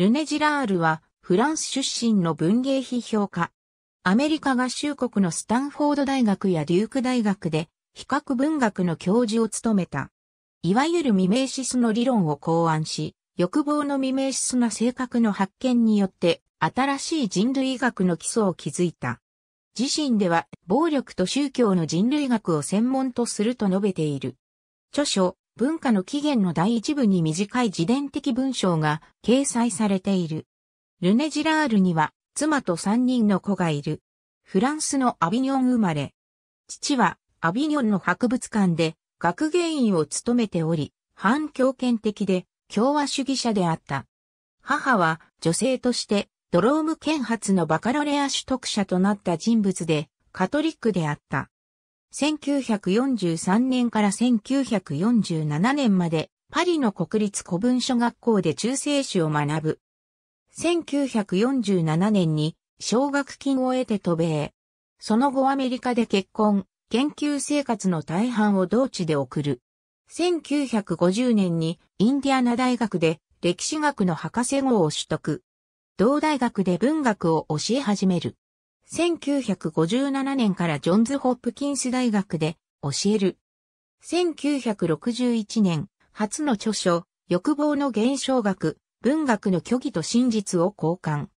ルネ・ジラールはフランス出身の文芸批評家。アメリカ合衆国のスタンフォード大学やデューク大学で比較文学の教授を務めた。いわゆるミメシスの理論を考案し、欲望の未明シスな性格の発見によって新しい人類学の基礎を築いた。自身では暴力と宗教の人類学を専門とすると述べている。著書、文化の起源の第一部に短い自伝的文章が掲載されている。ルネ・ジラールには妻と三人の子がいる。フランスのアビニョン生まれ。父はアビニョンの博物館で学芸員を務めており、反強権的で共和主義者であった。母は女性としてドローム剣発のバカロレア取得者となった人物でカトリックであった。1943年から1947年までパリの国立古文書学校で中世史を学ぶ。1947年に奨学金を得て渡米。その後アメリカで結婚、研究生活の大半を同地で送る。1950年にインディアナ大学で歴史学の博士号を取得。同大学で文学を教え始める。1957年からジョンズ・ホップキンス大学で教える。1961年、初の著書、欲望の現象学、文学の虚偽と真実を交換。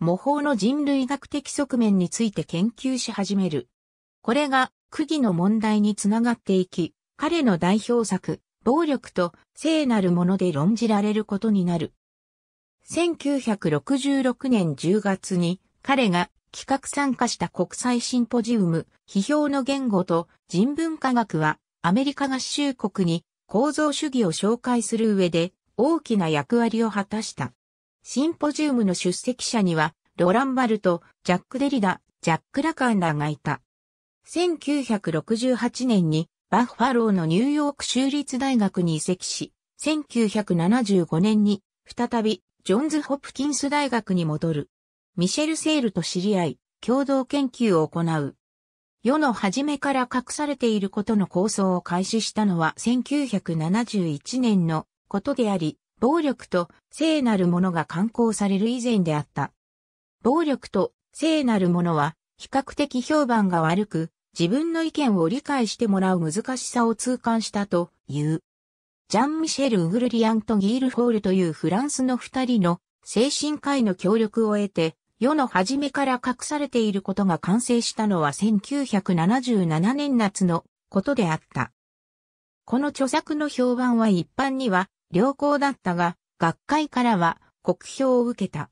模倣の人類学的側面について研究し始める。これが、区議の問題につながっていき、彼の代表作、暴力と聖なるもので論じられることになる。1966年10月に彼が企画参加した国際シンポジウム、批評の言語と人文科学は、アメリカ合衆国に構造主義を紹介する上で大きな役割を果たした。シンポジウムの出席者には、ロランバルト、ジャック・デリダ、ジャック・ラカンダーがいた。1968年にバッファローのニューヨーク州立大学に移籍し、1975年に再びジョンズ・ホプキンス大学に戻る。ミシェル・セールと知り合い、共同研究を行う。世の初めから隠されていることの構想を開始したのは1971年のことであり、暴力と聖なるものが刊行される以前であった。暴力と聖なるものは比較的評判が悪く、自分の意見を理解してもらう難しさを痛感したという。ジャン・ミシェル・ウグルリアンとギール・フォールというフランスの二人の精神科医の協力を得て、世の初めから隠されていることが完成したのは1977年夏のことであった。この著作の評判は一般には良好だったが、学会からは国評を受けた。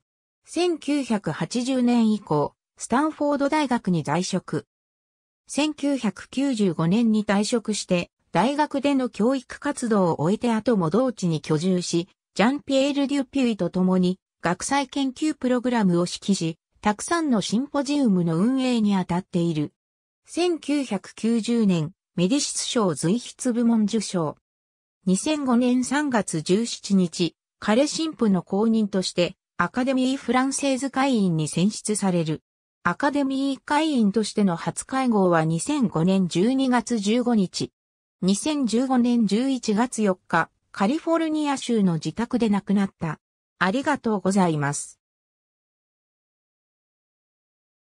1980年以降、スタンフォード大学に在職。1995年に退職して、大学での教育活動を終えて後も同地に居住し、ジャンピエール・デュピュイと共に学際研究プログラムを指揮し、たくさんのシンポジウムの運営にあたっている。1990年、メディシス賞随筆部門受賞。2005年3月17日、彼神父の公認として、アカデミー・フランセーズ会員に選出される。アカデミー会員としての初会合は2005年12月15日。2015年11月4日、カリフォルニア州の自宅で亡くなった。ありがとうございます。